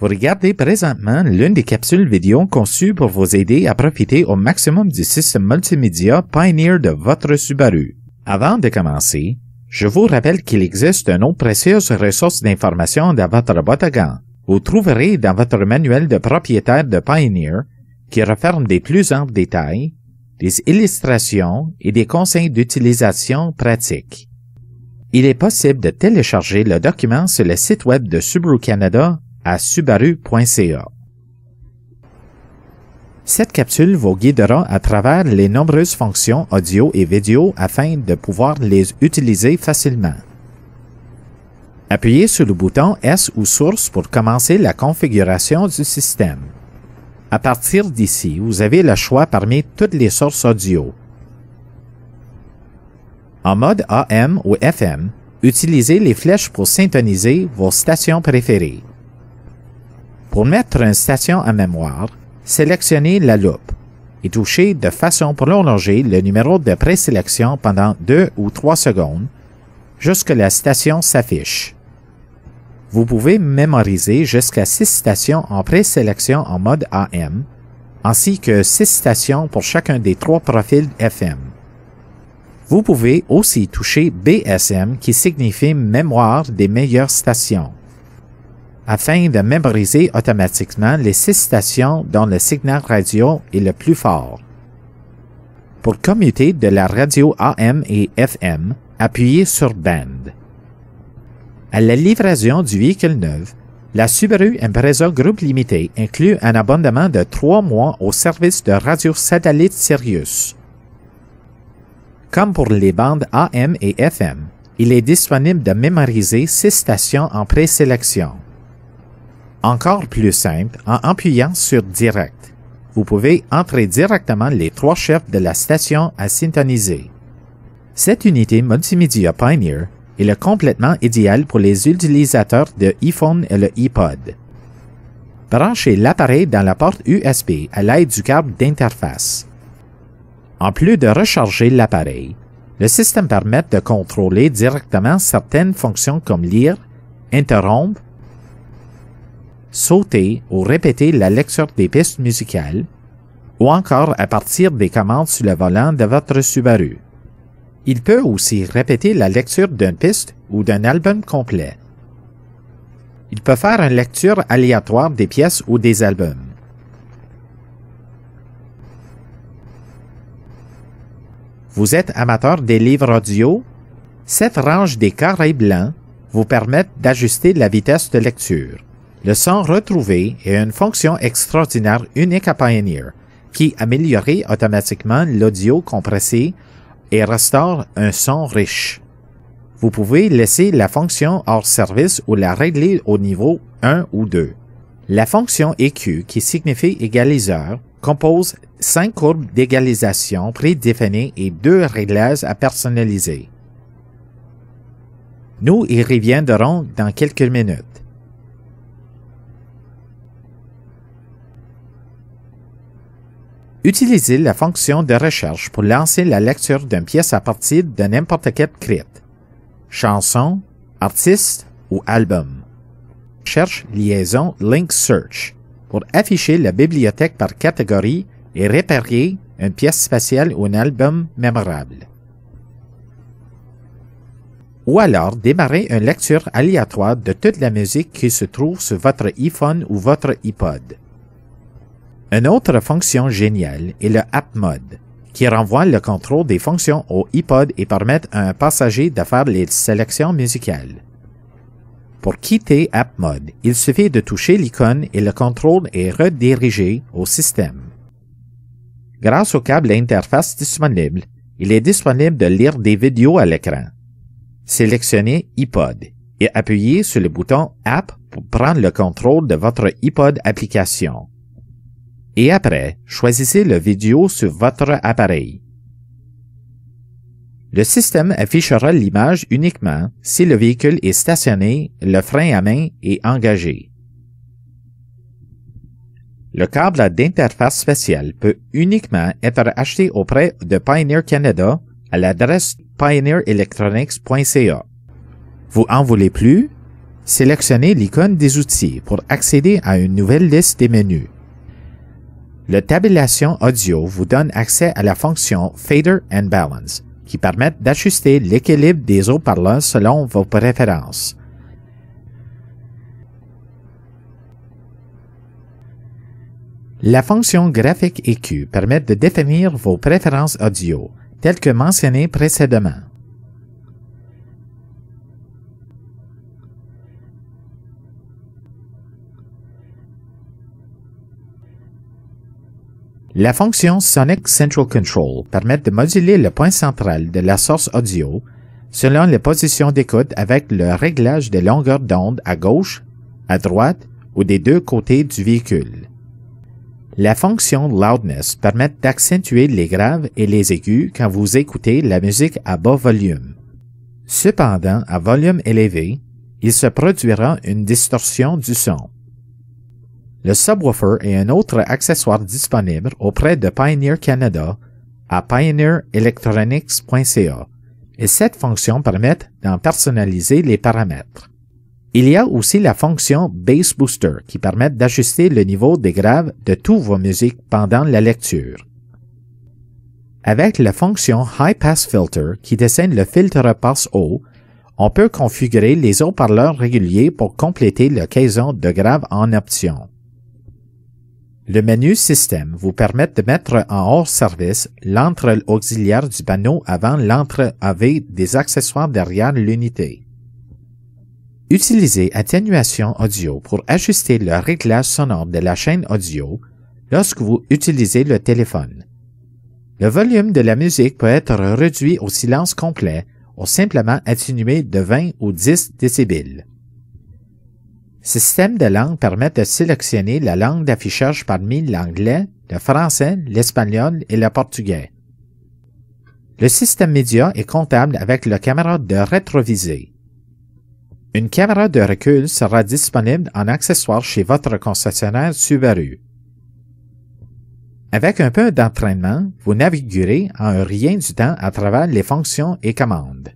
Vous regardez présentement l'une des capsules vidéo conçues pour vous aider à profiter au maximum du système multimédia Pioneer de votre Subaru. Avant de commencer, je vous rappelle qu'il existe une autre précieuse ressource d'information dans votre boîte à gants. Vous trouverez dans votre manuel de propriétaire de Pioneer, qui referme des plus amples détails, des illustrations et des conseils d'utilisation pratiques. Il est possible de télécharger le document sur le site web de Subaru Canada à subaru.ca. Cette capsule vous guidera à travers les nombreuses fonctions audio et vidéo afin de pouvoir les utiliser facilement. Appuyez sur le bouton S ou Source pour commencer la configuration du système. À partir d'ici, vous avez le choix parmi toutes les sources audio. En mode AM ou FM, utilisez les flèches pour syntoniser vos stations préférées. Pour mettre une station en mémoire, sélectionnez la loupe et touchez de façon prolongée le numéro de présélection pendant 2 ou 3 secondes jusqu'à la station s'affiche. Vous pouvez mémoriser jusqu'à 6 stations en présélection en mode AM, ainsi que 6 stations pour chacun des trois profils FM. Vous pouvez aussi toucher BSM qui signifie mémoire des meilleures stations afin de mémoriser automatiquement les six stations dont le signal radio est le plus fort. Pour commuter de la radio AM et FM, appuyez sur Band. À la livraison du véhicule neuf, la Subaru Impreza Group Limited inclut un abondement de trois mois au service de radio satellite Sirius. Comme pour les bandes AM et FM, il est disponible de mémoriser six stations en présélection. Encore plus simple, en appuyant sur Direct, vous pouvez entrer directement les trois chefs de la station à syntoniser. Cette unité multimédia Pioneer est le complètement idéal pour les utilisateurs de iPhone et le iPod. Branchez l'appareil dans la porte USB à l'aide du câble d'interface. En plus de recharger l'appareil, le système permet de contrôler directement certaines fonctions comme lire, interrompre sauter ou répéter la lecture des pistes musicales, ou encore à partir des commandes sur le volant de votre Subaru. Il peut aussi répéter la lecture d'une piste ou d'un album complet. Il peut faire une lecture aléatoire des pièces ou des albums. Vous êtes amateur des livres audio? Cette range des carrés blancs vous permet d'ajuster la vitesse de lecture. Le son retrouvé est une fonction extraordinaire unique à Pioneer, qui améliore automatiquement l'audio compressé et restaure un son riche. Vous pouvez laisser la fonction hors service ou la régler au niveau 1 ou 2. La fonction EQ, qui signifie égaliseur, compose cinq courbes d'égalisation prédéfinies et deux réglages à personnaliser. Nous y reviendrons dans quelques minutes. Utilisez la fonction de recherche pour lancer la lecture d'une pièce à partir de n'importe quel crit, Chanson, artiste ou album. Cherche liaison Link Search pour afficher la bibliothèque par catégorie et réparer une pièce spatiale ou un album mémorable. Ou alors démarrez une lecture aléatoire de toute la musique qui se trouve sur votre iPhone ou votre iPod. Une autre fonction géniale est le app mode, qui renvoie le contrôle des fonctions au iPod et permet à un passager de faire les sélections musicales. Pour quitter app mode, il suffit de toucher l'icône et le contrôle est redirigé au système. Grâce au câble interface disponible, il est disponible de lire des vidéos à l'écran. Sélectionnez iPod et appuyez sur le bouton App pour prendre le contrôle de votre iPod application et après, choisissez le vidéo sur votre appareil. Le système affichera l'image uniquement si le véhicule est stationné, le frein à main est engagé. Le câble d'interface spéciale peut uniquement être acheté auprès de Pioneer Canada à l'adresse pioneerelectronics.ca. Vous en voulez plus? Sélectionnez l'icône des outils pour accéder à une nouvelle liste des menus. La tabulation audio vous donne accès à la fonction Fader and Balance, qui permet d'ajuster l'équilibre des haut-parleurs selon vos préférences. La fonction graphique EQ permet de définir vos préférences audio, telles que mentionnées précédemment. La fonction Sonic Central Control permet de moduler le point central de la source audio selon les positions d'écoute avec le réglage des longueurs d'onde à gauche, à droite ou des deux côtés du véhicule. La fonction Loudness permet d'accentuer les graves et les aigus quand vous écoutez la musique à bas volume. Cependant, à volume élevé, il se produira une distorsion du son. Le subwoofer est un autre accessoire disponible auprès de Pioneer Canada à pioneerelectronics.ca et cette fonction permet d'en personnaliser les paramètres. Il y a aussi la fonction Bass Booster qui permet d'ajuster le niveau des graves de tous vos musiques pendant la lecture. Avec la fonction High Pass Filter qui dessine le filtre passe-haut, on peut configurer les haut-parleurs réguliers pour compléter le de graves en option. Le menu Système vous permet de mettre en hors service l'entrée auxiliaire du panneau avant l'entre AV des accessoires derrière l'unité. Utilisez Atténuation audio pour ajuster le réglage sonore de la chaîne audio lorsque vous utilisez le téléphone. Le volume de la musique peut être réduit au silence complet ou simplement atténué de 20 ou 10 décibels. Système de langue permet de sélectionner la langue d'affichage parmi l'anglais, le français, l'espagnol et le portugais. Le système média est comptable avec la caméra de rétrovisée. Une caméra de recul sera disponible en accessoire chez votre concessionnaire Subaru. Avec un peu d'entraînement, vous naviguerez en rien du temps à travers les fonctions et commandes.